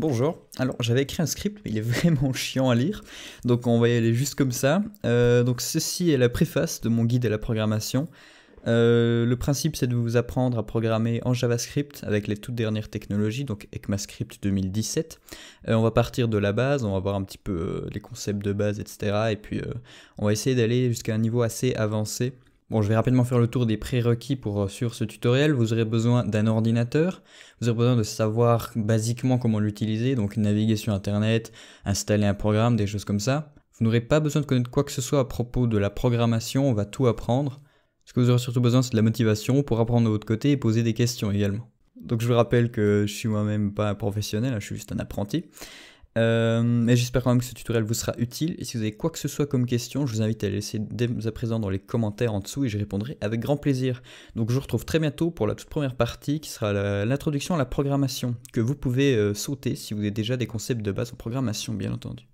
Bonjour, alors j'avais écrit un script, mais il est vraiment chiant à lire, donc on va y aller juste comme ça. Euh, donc ceci est la préface de mon guide à la programmation. Euh, le principe c'est de vous apprendre à programmer en JavaScript avec les toutes dernières technologies, donc ECMAScript 2017. Euh, on va partir de la base, on va voir un petit peu les concepts de base, etc. Et puis on va essayer d'aller jusqu'à un niveau assez avancé Bon, je vais rapidement faire le tour des prérequis pour euh, sur ce tutoriel. Vous aurez besoin d'un ordinateur, vous aurez besoin de savoir basiquement comment l'utiliser, donc naviguer sur Internet, installer un programme, des choses comme ça. Vous n'aurez pas besoin de connaître quoi que ce soit à propos de la programmation, on va tout apprendre. Ce que vous aurez surtout besoin, c'est de la motivation pour apprendre de votre côté et poser des questions également. Donc je vous rappelle que je suis moi-même pas un professionnel, hein, je suis juste un apprenti. Euh, mais j'espère quand même que ce tutoriel vous sera utile. Et si vous avez quoi que ce soit comme question, je vous invite à laisser dès à présent dans les commentaires en dessous et je répondrai avec grand plaisir. Donc je vous retrouve très bientôt pour la toute première partie qui sera l'introduction à la programmation, que vous pouvez euh, sauter si vous avez déjà des concepts de base en programmation, bien entendu.